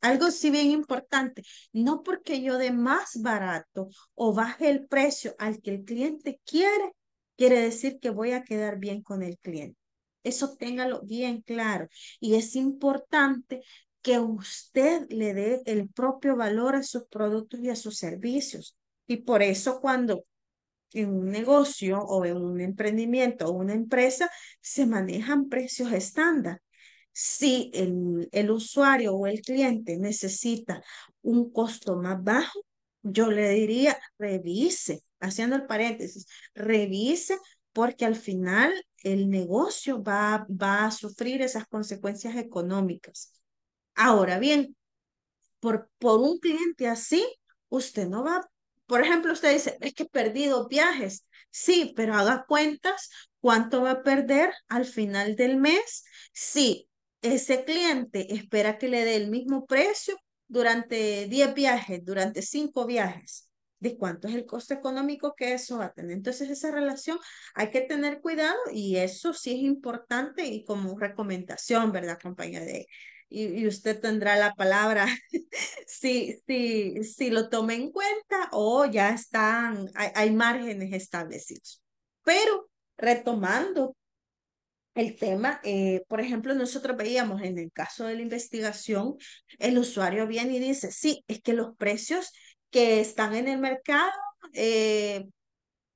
Algo sí bien importante, no porque yo de más barato o baje el precio al que el cliente quiere, quiere decir que voy a quedar bien con el cliente. Eso téngalo bien claro. Y es importante que usted le dé el propio valor a sus productos y a sus servicios. Y por eso cuando en un negocio o en un emprendimiento o una empresa se manejan precios estándar si el, usuario o el cliente necesita un costo más bajo, yo le diría, revise, haciendo el paréntesis, revise porque al final el negocio va, va a sufrir esas consecuencias económicas. Ahora bien, por, por un cliente así, usted no va, por ejemplo, usted dice, es que he perdido viajes. Sí, pero haga cuentas cuánto va a perder al final del mes sí ese cliente espera que le dé el mismo precio durante 10 viajes, durante 5 viajes. ¿De cuánto es el costo económico que eso va a tener? Entonces, esa relación hay que tener cuidado y eso sí es importante y como recomendación, ¿verdad, compañera? de? Y, usted tendrá la palabra si, si, si lo toma en cuenta o ya están, hay, hay márgenes establecidos. Pero retomando el tema, eh, por ejemplo, nosotros veíamos en el caso de la investigación, el usuario viene y dice, sí, es que los precios que están en el mercado, eh,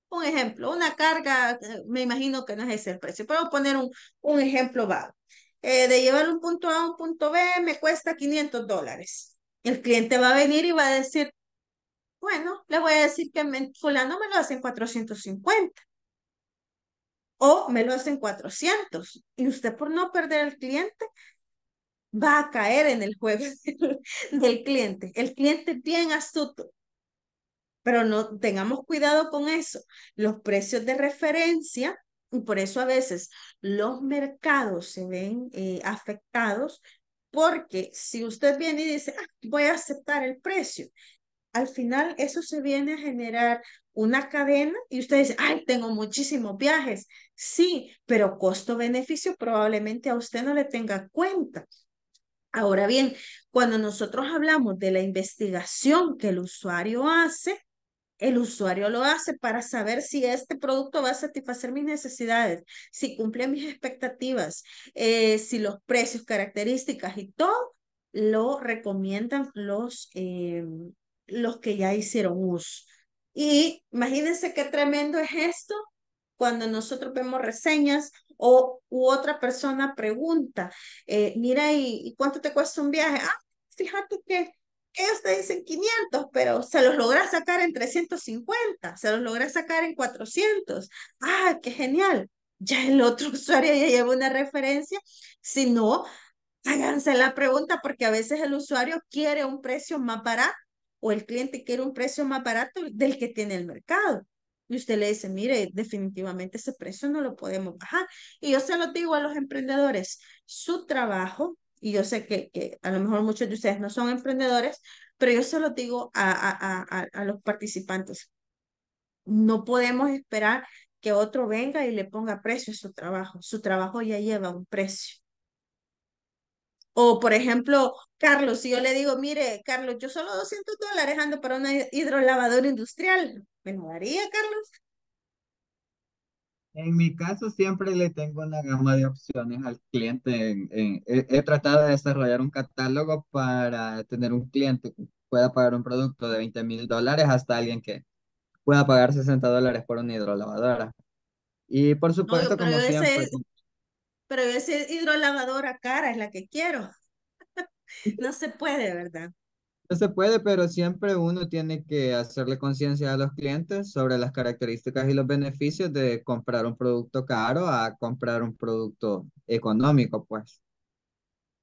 un ejemplo, una carga, eh, me imagino que no es ese el precio, Puedo poner un, un ejemplo vago. de llevar un punto A a un punto B me cuesta 500 dólares. El cliente va a venir y va a decir, bueno, le voy a decir que me, fulano me lo hacen 450 o me lo hacen 400 y usted por no perder al cliente va a caer en el juego del cliente. El cliente es bien astuto, pero no tengamos cuidado con eso. Los precios de referencia, y por eso a veces los mercados se ven eh, afectados, porque si usted viene y dice, ah, voy a aceptar el precio, al final eso se viene a generar una cadena y usted ay, tengo muchísimos viajes. Sí, pero costo-beneficio probablemente a usted no le tenga cuenta. Ahora bien, cuando nosotros hablamos de la investigación que el usuario hace, el usuario lo hace para saber si este producto va a satisfacer mis necesidades, si cumple mis expectativas, eh, si los precios, características y todo lo recomiendan los, eh, los que ya hicieron uso. Y imagínense qué tremendo es esto cuando nosotros vemos reseñas o u otra persona pregunta, eh, mira, ¿y, cuánto te cuesta un viaje? Ah, fíjate que ellos te dicen 500, pero se los logras sacar en 350, se los logras sacar en 400. Ah, qué genial. Ya el otro usuario ya lleva una referencia. Si no, háganse la pregunta porque a veces el usuario quiere un precio más barato o el cliente quiere un precio más barato del que tiene el mercado. Y usted le dice, mire, definitivamente ese precio no lo podemos bajar. Y yo se lo digo a los emprendedores, su trabajo, y yo sé que, a lo mejor muchos de ustedes no son emprendedores, pero yo se lo digo a, a, a los participantes, no podemos esperar que otro venga y le ponga precio a su trabajo. Su trabajo ya lleva un precio. O, por ejemplo, Carlos, si yo le digo, mire, Carlos, yo solo 200 dólares ando para una hidrolavadora industrial, ¿me lo Carlos? En mi caso, siempre le tengo una gama de opciones al cliente. he, tratado de desarrollar un catálogo para tener un cliente que pueda pagar un producto de 20 mil dólares hasta alguien que pueda pagar 60 dólares por una hidrolavadora. Y por supuesto, como siempre pero ese hidrolavadora cara es la que quiero. no se puede, ¿verdad? No se puede, pero siempre uno tiene que hacerle conciencia a los clientes sobre las características y los beneficios de comprar un producto caro a comprar un producto económico, pues.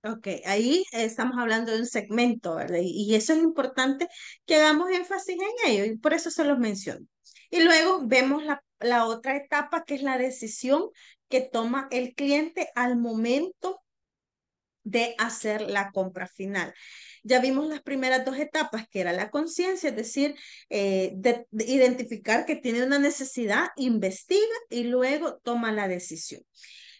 Ok, ahí estamos hablando de un segmento, ¿verdad? Y eso es importante que hagamos énfasis en ello, y por eso se los menciono. Y luego vemos la, la otra etapa, que es la decisión que toma el cliente al momento de hacer la compra final. Ya vimos las primeras dos etapas, que era la conciencia, es decir, eh, identificar que tiene una necesidad, investiga y luego toma la decisión.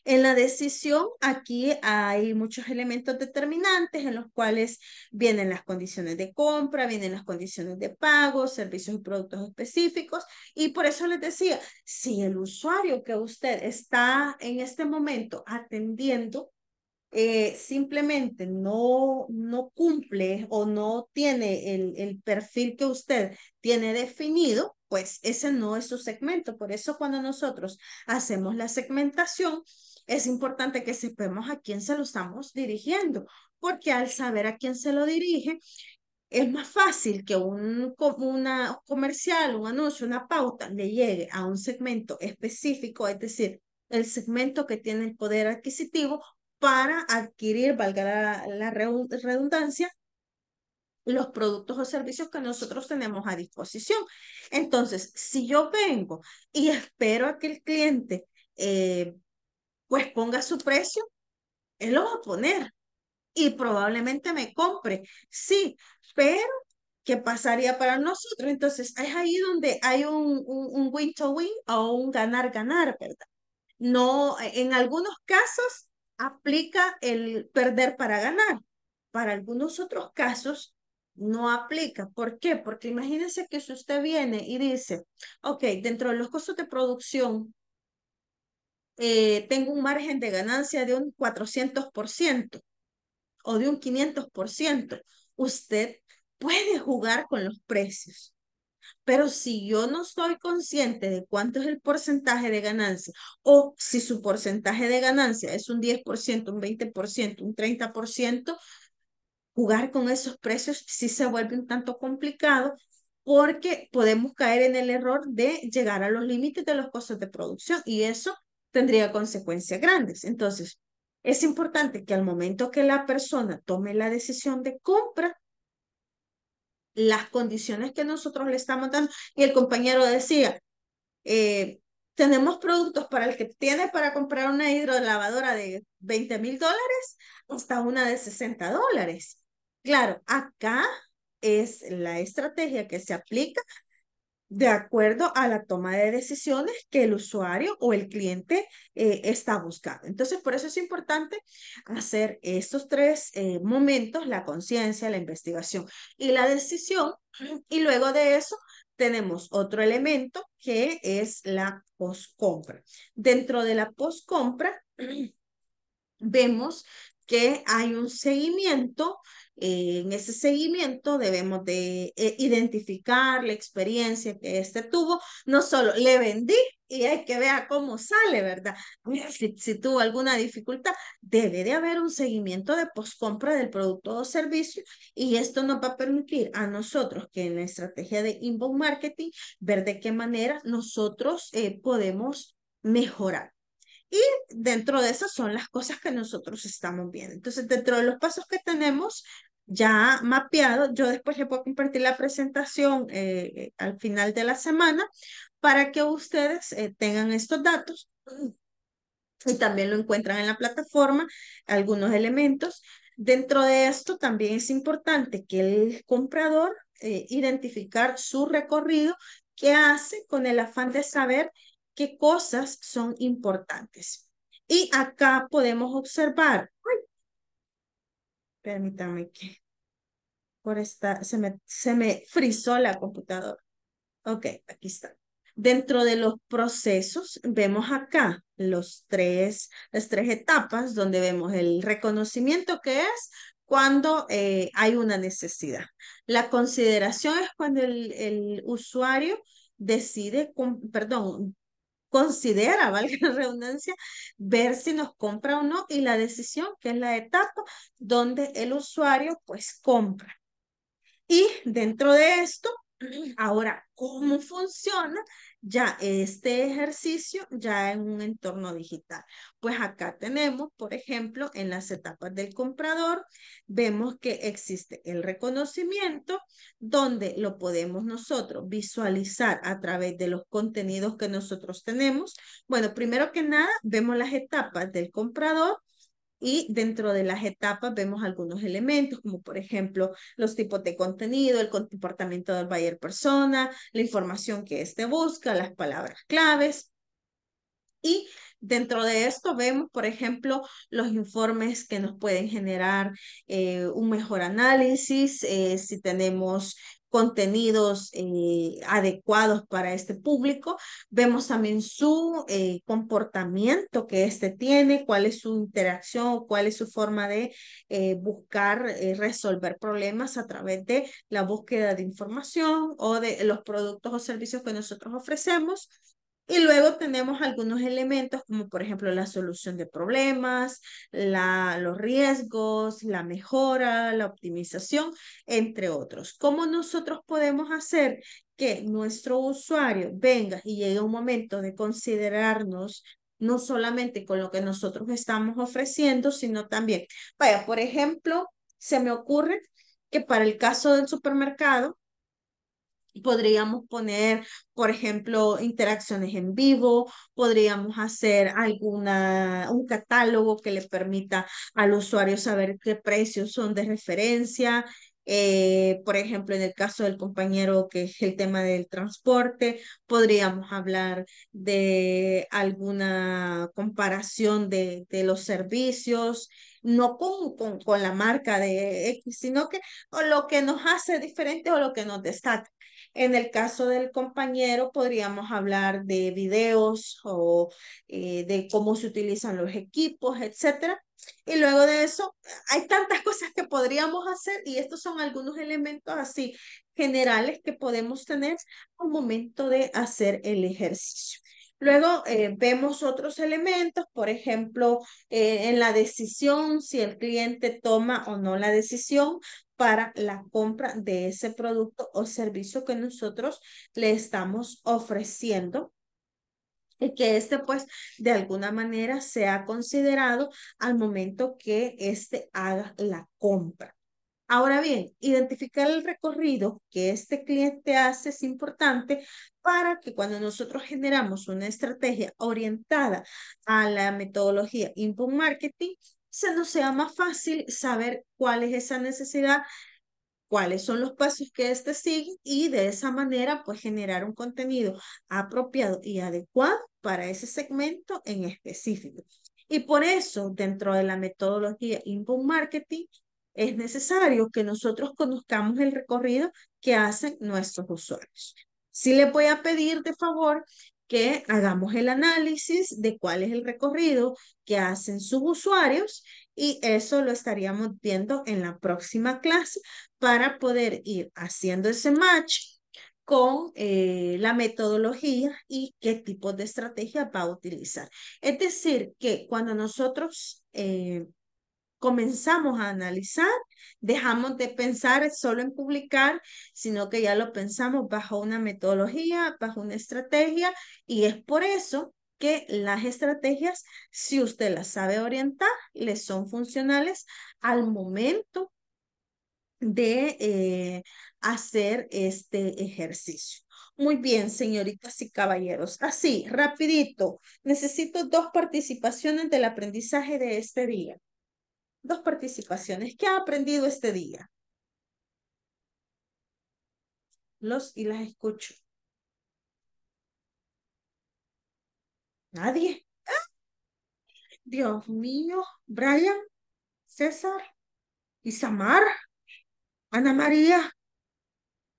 En la decisión, aquí hay muchos elementos determinantes en los cuales vienen las condiciones de compra, vienen las condiciones de pago, servicios y productos específicos. Y por eso les decía, si el usuario que usted está en este momento atendiendo eh, simplemente no, no cumple o no tiene el, el perfil que usted tiene definido, pues ese no es su segmento. Por eso cuando nosotros hacemos la segmentación, es importante que sepamos a quién se lo estamos dirigiendo, porque al saber a quién se lo dirige, es más fácil que un una comercial, un anuncio, una pauta le llegue a un segmento específico, es decir, el segmento que tiene el poder adquisitivo para adquirir, valga la, redundancia, los productos o servicios que nosotros tenemos a disposición. Entonces, si yo vengo y espero a que el cliente eh, pues ponga su precio, él lo va a poner y probablemente me compre. Sí, pero ¿qué pasaría para nosotros? Entonces, es ahí donde hay un, un, win to win o un ganar-ganar, ¿verdad? No, e, en algunos casos aplica el perder para ganar. Para algunos otros casos no aplica. ¿Por qué? Porque imagínense que si usted viene y dice, ok, dentro de los costos de producción eh, tengo un margen de ganancia de un 400% o de un 500%. Usted puede jugar con los precios. Pero si yo no soy consciente de cuánto es el porcentaje de ganancia o si su porcentaje de ganancia es un 10%, un 20%, un 30%, jugar con esos precios sí se vuelve un tanto complicado porque podemos caer en el error de llegar a los límites de los costos de producción y eso tendría consecuencias grandes. Entonces, es importante que al momento que la persona tome la decisión de compra, las condiciones que nosotros le estamos dando, y el compañero decía, eh, tenemos productos para el que tiene para comprar una hidrolavadora de 20 mil dólares hasta una de 60 dólares. Claro, acá es la estrategia que se aplica de acuerdo a la toma de decisiones que el usuario o el cliente eh, está buscando. Entonces, por eso es importante hacer estos tres eh, momentos, la conciencia, la investigación y la decisión. Y luego de eso tenemos otro elemento que es la postcompra. Dentro de la postcompra vemos que hay un seguimiento eh, en ese seguimiento debemos de eh, identificar la experiencia que este tuvo. No solo le vendí y hay que ver cómo sale, ¿verdad? Si, tuvo alguna dificultad, debe de haber un seguimiento de postcompra del producto o servicio y esto nos va a permitir a nosotros que en la estrategia de inbound marketing ver de qué manera nosotros eh, podemos mejorar. Y dentro de esas son las cosas que nosotros estamos viendo. Entonces, dentro de los pasos que tenemos ya mapeado, yo después le puedo compartir la presentación eh, eh, al final de la semana para que ustedes eh, tengan estos datos y también lo encuentran en la plataforma, algunos elementos. Dentro de esto también es importante que el comprador eh, identificar su recorrido qué hace con el afán de saber qué cosas son importantes. Y acá podemos observar, permítame que por esta, se me, se me frizó la computadora. Ok, aquí está. Dentro de los procesos vemos acá los tres, las tres etapas donde vemos el reconocimiento que es cuando eh, hay una necesidad. La consideración es cuando el, el usuario decide, perdón, considera, valga la redundancia, ver si nos compra o no y la decisión, que es la etapa donde el usuario pues compra. Y dentro de esto, ahora, ¿cómo funciona ya este ejercicio ya en un entorno digital. Pues acá tenemos, por ejemplo, en las etapas del comprador, vemos que existe el reconocimiento donde lo podemos nosotros visualizar a través de los contenidos que nosotros tenemos. Bueno, primero que nada, vemos las etapas del comprador y dentro de las etapas vemos algunos elementos, como por ejemplo los tipos de contenido, el comportamiento del buyer persona, la información que éste busca, las palabras claves. Y dentro de esto vemos, por ejemplo, los informes que nos pueden generar eh, un mejor análisis, eh, si tenemos contenidos eh, adecuados para este público. Vemos también su eh, comportamiento que éste tiene, cuál es su interacción, cuál es su forma de eh, buscar resolver problemas a través de la búsqueda de información o de los productos o servicios que nosotros ofrecemos. Y luego tenemos algunos elementos como por ejemplo la solución de problemas, la, los riesgos, la mejora, la optimización, entre otros. ¿Cómo nosotros podemos hacer que nuestro usuario venga y llegue un momento de considerarnos no solamente con lo que nosotros estamos ofreciendo, sino también, vaya, por ejemplo, se me ocurre que para el caso del supermercado, Podríamos poner, por ejemplo, interacciones en vivo, podríamos hacer alguna, un catálogo que le permita al usuario saber qué precios son de referencia. Eh, por ejemplo, en el caso del compañero que es el tema del transporte, podríamos hablar de alguna comparación de, los servicios, no con, con, la marca de X, sino que lo que nos hace diferente o lo que nos destaca. En el caso del compañero, podríamos hablar de videos o eh, de cómo se utilizan los equipos, etcétera. Y luego de eso, hay tantas cosas que podríamos hacer y estos son algunos elementos así generales que podemos tener un momento de hacer el ejercicio. Luego eh, vemos otros elementos, por ejemplo, eh, en la decisión, si el cliente toma o no la decisión, para la compra de ese producto o servicio que nosotros le estamos ofreciendo y que este pues de alguna manera sea considerado al momento que éste haga la compra. Ahora bien, identificar el recorrido que este cliente hace es importante para que cuando nosotros generamos una estrategia orientada a la metodología Inbound Marketing, se nos sea más fácil saber cuál es esa necesidad, cuáles son los pasos que éste sigue y de esa manera pues generar un contenido apropiado y adecuado para ese segmento en específico. Y por eso dentro de la metodología Inbound Marketing es necesario que nosotros conozcamos el recorrido que hacen nuestros usuarios. Si le voy a pedir de favor que hagamos el análisis de cuál es el recorrido que hacen sus usuarios y eso lo estaríamos viendo en la próxima clase para poder ir haciendo ese match con eh, la metodología y qué tipo de estrategia va a utilizar. Es decir, que cuando nosotros eh, comenzamos a analizar, dejamos de pensar solo en publicar, sino que ya lo pensamos bajo una metodología, bajo una estrategia, y es por eso que las estrategias, si usted las sabe orientar, les son funcionales al momento de eh, hacer este ejercicio. Muy bien, señoritas y caballeros. Así, rapidito, necesito dos participaciones del aprendizaje de este día dos participaciones. ¿Qué ha aprendido este día? Los y las escucho. Nadie. Dios mío, Brian, César, Isamar, Ana María.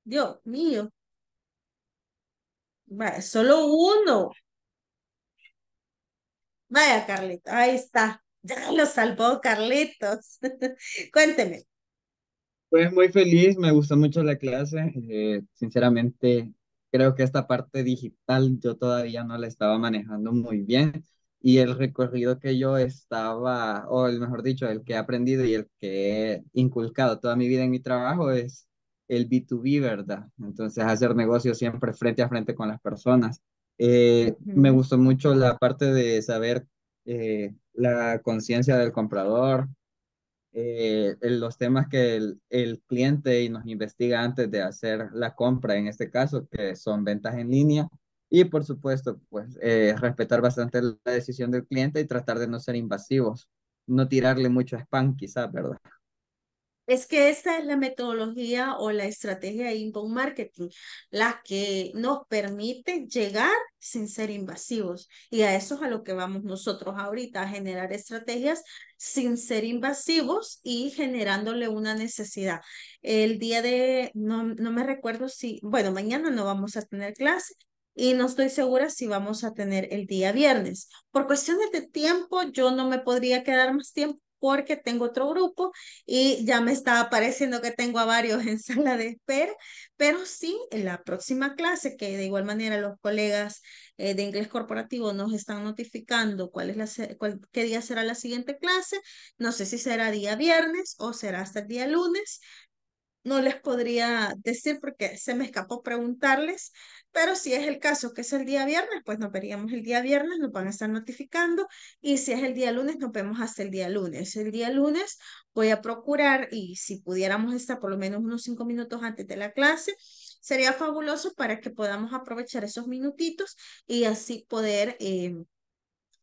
Dios mío. Vaya, solo uno. Vaya, Carlita, ahí está ya lo salvó Carletos. Cuénteme. Pues muy feliz, me gustó mucho la clase. Eh, sinceramente, creo que esta parte digital yo todavía no la estaba manejando muy bien y el recorrido que yo estaba, o el mejor dicho, el que he aprendido y el que he inculcado toda mi vida en mi trabajo es el B2B, ¿verdad? Entonces, hacer negocios siempre frente a frente con las personas. Eh, me gustó mucho la parte de saber eh, la conciencia del comprador, eh, los temas que el, cliente nos investiga antes de hacer la compra, en este caso, que son ventas en línea. Y por supuesto, pues eh, respetar bastante la decisión del cliente y tratar de no ser invasivos, no tirarle mucho spam quizás, ¿verdad? Es que esta es la metodología o la estrategia de inbound marketing, la que nos permite llegar sin ser invasivos. Y a eso es a lo que vamos nosotros ahorita, a generar estrategias sin ser invasivos y generándole una necesidad. El día de, no, no me recuerdo si, bueno, mañana no vamos a tener clase, y no estoy segura si vamos a tener el día viernes. Por cuestiones de tiempo, yo no me podría quedar más tiempo porque tengo otro grupo y ya me está apareciendo que tengo a varios en sala de espera, pero sí, en la próxima clase, que de igual manera los colegas eh, de inglés corporativo nos están notificando cuál es la, qué día será la siguiente clase, no sé si será día viernes o será hasta el día lunes, no les podría decir porque se me escapó preguntarles, pero si es el caso que es el día viernes, pues nos veríamos el día viernes, nos van a estar notificando y si es el día lunes, nos vemos hasta el día lunes. El día lunes voy a procurar y si pudiéramos estar por lo menos unos cinco minutos antes de la clase, sería fabuloso para que podamos aprovechar esos minutitos y así poder... Eh,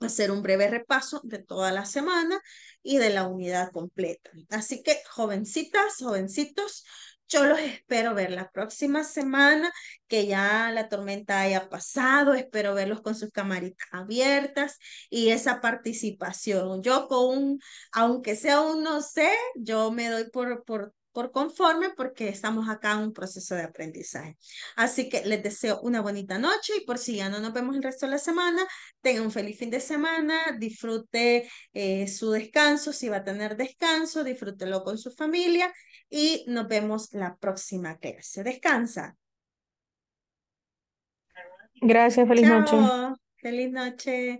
hacer un breve repaso de toda la semana y de la unidad completa. Así que, jovencitas, jovencitos, yo los espero ver la próxima semana, que ya la tormenta haya pasado, espero verlos con sus camaritas abiertas y esa participación. Yo con un, aunque sea un no sé, yo me doy por, por por conforme porque estamos acá en un proceso de aprendizaje. Así que les deseo una bonita noche y por si ya no nos vemos el resto de la semana, tengan un feliz fin de semana, disfrute eh, su descanso, si va a tener descanso, disfrútelo con su familia y nos vemos la próxima clase. Descansa. Gracias, feliz noche. Feliz noche.